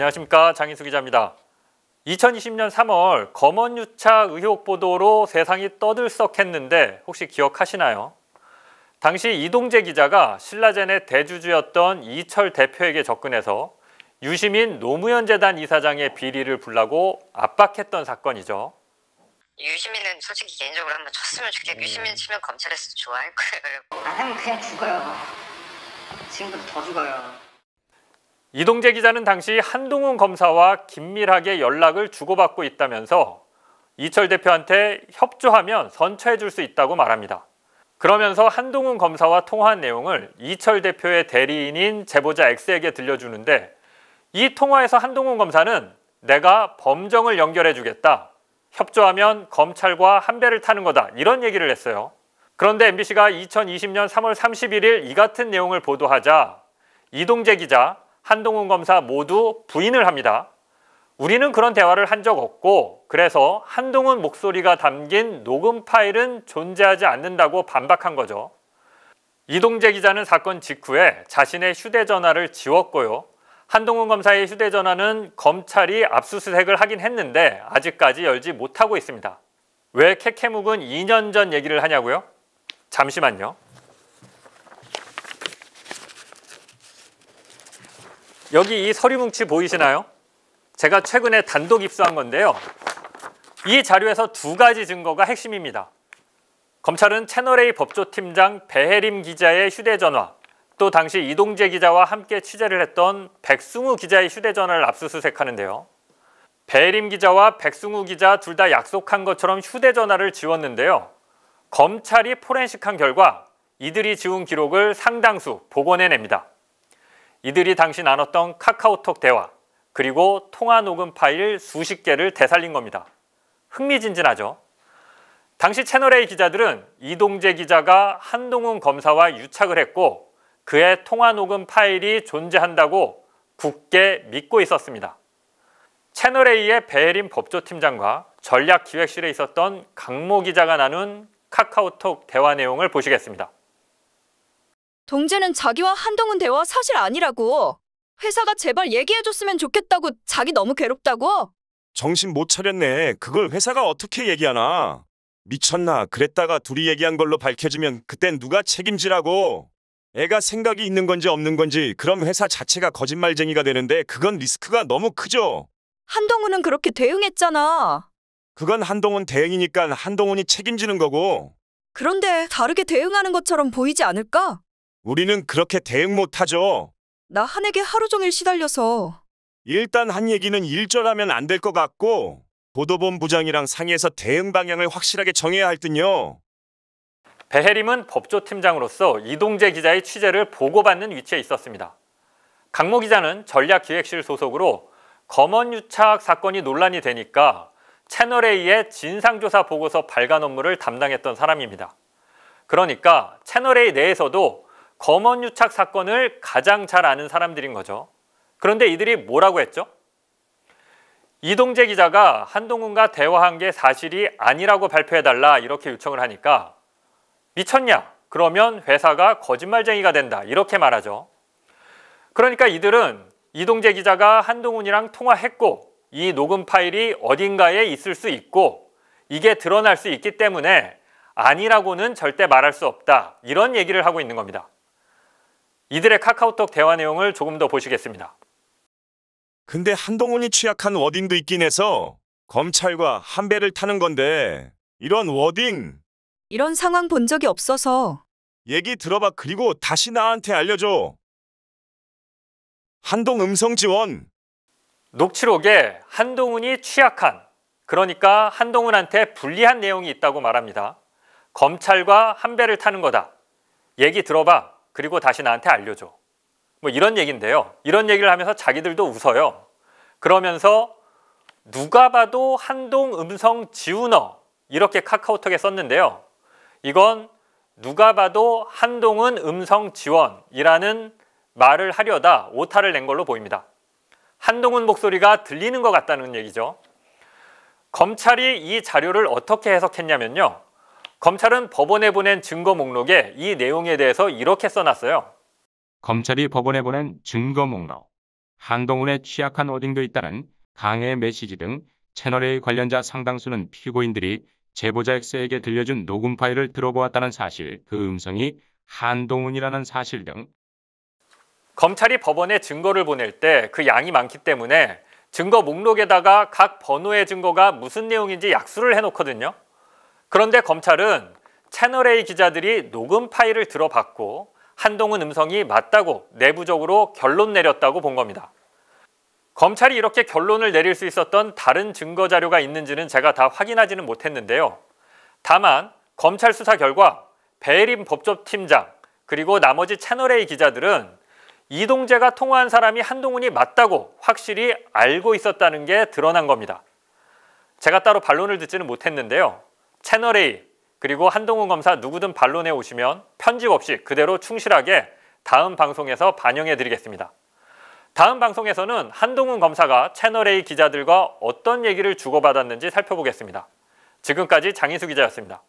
안녕하십니까 장인수 기자입니다. 2020년 3월 검언유차 의혹 보도로 세상이 떠들썩했는데 혹시 기억하시나요? 당시 이동재 기자가 신라젠의 대주주였던 이철 대표에게 접근해서 유시민 노무현 재단 이사장의 비리를 불라고 압박했던 사건이죠. 유시민은 솔직히 개인적으로 한번 쳤으면 좋겠 음. 유시민 치면 검찰에서 좋아할 거예요. 안 아, 하면 그냥 죽어요. 지금보다 더 죽어요. 이동재 기자는 당시 한동훈 검사와 긴밀하게 연락을 주고받고 있다면서 이철 대표한테 협조하면 선처해 줄 수 있다고 말합니다. 그러면서 한동훈 검사와 통화한 내용을 이철 대표의 대리인인 제보자 X에게 들려주는데 이 통화에서 한동훈 검사는 내가 범정을 연결해 주겠다. 협조하면 검찰과 한 배를 타는 거다. 이런 얘기를 했어요. 그런데 MBC가 2020년 3월 31일 이 같은 내용을 보도하자 이동재 기자 한동훈 검사 모두 부인을 합니다. 우리는 그런 대화를 한 적 없고 그래서 한동훈 목소리가 담긴 녹음 파일은 존재하지 않는다고 반박한 거죠. 이동재 기자는 사건 직후에 자신의 휴대전화를 지웠고요. 한동훈 검사의 휴대전화는 검찰이 압수수색을 하긴 했는데 아직까지 열지 못하고 있습니다. 왜 케케묵은 2년 전 얘기를 하냐고요? 잠시만요. 여기 이 서류 뭉치 보이시나요? 제가 최근에 단독 입수한 건데요. 이 자료에서 두 가지 증거가 핵심입니다. 검찰은 채널A 법조팀장 배혜림 기자의 휴대전화, 또 당시 이동재 기자와 함께 취재를 했던 백승우 기자의 휴대전화를 압수수색하는데요. 배혜림 기자와 백승우 기자 둘 다 약속한 것처럼 휴대전화를 지웠는데요. 검찰이 포렌식한 결과 이들이 지운 기록을 상당수 복원해냅니다. 이들이 당시 나눴던 카카오톡 대화 그리고 통화 녹음 파일 수십 개를 되살린 겁니다. 흥미진진하죠. 당시 채널A 기자들은 이동재 기자가 한동훈 검사와 유착을 했고 그의 통화 녹음 파일이 존재한다고 굳게 믿고 있었습니다. 채널A의 베일림 법조팀장과 전략기획실에 있었던 강모 기자가 나눈 카카오톡 대화 내용을 보시겠습니다. 동재는 자기와 한동훈 대화 사실 아니라고. 회사가 제발 얘기해줬으면 좋겠다고 자기 너무 괴롭다고? 정신 못 차렸네. 그걸 회사가 어떻게 얘기하나. 미쳤나. 그랬다가 둘이 얘기한 걸로 밝혀지면 그땐 누가 책임지라고. 애가 생각이 있는 건지 없는 건지 그럼 회사 자체가 거짓말쟁이가 되는데 그건 리스크가 너무 크죠. 한동훈은 그렇게 대응했잖아. 그건 한동훈 대응이니까 한동훈이 책임지는 거고. 그런데 다르게 대응하는 것처럼 보이지 않을까? 우리는 그렇게 대응 못하죠. 나 한에게 하루 종일 시달려서 일단 한 얘기는 일절하면 안 될 것 같고 보도본부장이랑 상의해서 대응 방향을 확실하게 정해야 할 듯요. 배해림은 법조팀장으로서 이동재 기자의 취재를 보고받는 위치에 있었습니다. 강모 기자는 전략기획실 소속으로 검언유착 사건이 논란이 되니까 채널A의 진상조사 보고서 발간 업무를 담당했던 사람입니다. 그러니까 채널A 내에서도 검언 유착 사건을 가장 잘 아는 사람들인 거죠. 그런데 이들이 뭐라고 했죠? 이동재 기자가 한동훈과 대화한 게 사실이 아니라고 발표해달라 이렇게 요청을 하니까 미쳤냐? 그러면 회사가 거짓말쟁이가 된다 이렇게 말하죠. 그러니까 이들은 이동재 기자가 한동훈이랑 통화했고 이 녹음 파일이 어딘가에 있을 수 있고 이게 드러날 수 있기 때문에 아니라고는 절대 말할 수 없다 이런 얘기를 하고 있는 겁니다. 이들의 카카오톡 대화 내용을 조금 더 보시겠습니다. 근데 한동훈이 취약한 워딩도 있긴 해서 검찰과 한 배를 타는 건데 이런 워딩 이런 상황 본 적이 없어서 얘기 들어봐 그리고 다시 나한테 알려줘. 한동 음성 지원 녹취록에 한동훈이 취약한 그러니까 한동훈한테 불리한 내용이 있다고 말합니다. 검찰과 한 배를 타는 거다. 얘기 들어봐. 그리고 다시 나한테 알려줘. 뭐 이런 얘기인데요. 이런 얘기를 하면서 자기들도 웃어요. 그러면서 누가 봐도 한동 음성 지우너 이렇게 카카오톡에 썼는데요. 이건 누가 봐도 한동은 음성 지원이라는 말을 하려다 오타를 낸 걸로 보입니다. 한동훈 목소리가 들리는 것 같다는 얘기죠. 검찰이 이 자료를 어떻게 해석했냐면요. 검찰은 법원에 보낸 증거 목록에 이 내용에 대해서 이렇게 써놨어요. 검찰이 법원에 보낸 증거 목록, 한동훈의 취약한 오딩도 있다는 강해 메시지 등 채널A 관련자 상당수는 피고인들이 제보자 X에게 들려준 녹음 파일을 들어보았다는 사실, 그 음성이 한동훈이라는 사실 등 검찰이 법원에 증거를 보낼 때 그 양이 많기 때문에 증거 목록에다가 각 번호의 증거가 무슨 내용인지 약수를 해놓거든요. 그런데 검찰은 채널A 기자들이 녹음 파일을 들어봤고 한동훈 음성이 맞다고 내부적으로 결론 내렸다고 본 겁니다. 검찰이 이렇게 결론을 내릴 수 있었던 다른 증거 자료가 있는지는 제가 다 확인하지는 못했는데요. 다만 검찰 수사 결과 배림 법조팀장 그리고 나머지 채널A 기자들은 이동재가 통화한 사람이 한동훈이 맞다고 확실히 알고 있었다는 게 드러난 겁니다. 제가 따로 반론을 듣지는 못했는데요. 채널A 그리고 한동훈 검사 누구든 반론해 오시면 편집 없이 그대로 충실하게 다음 방송에서 반영해 드리겠습니다. 다음 방송에서는 한동훈 검사가 채널A 기자들과 어떤 얘기를 주고받았는지 살펴보겠습니다. 지금까지 장인수 기자였습니다.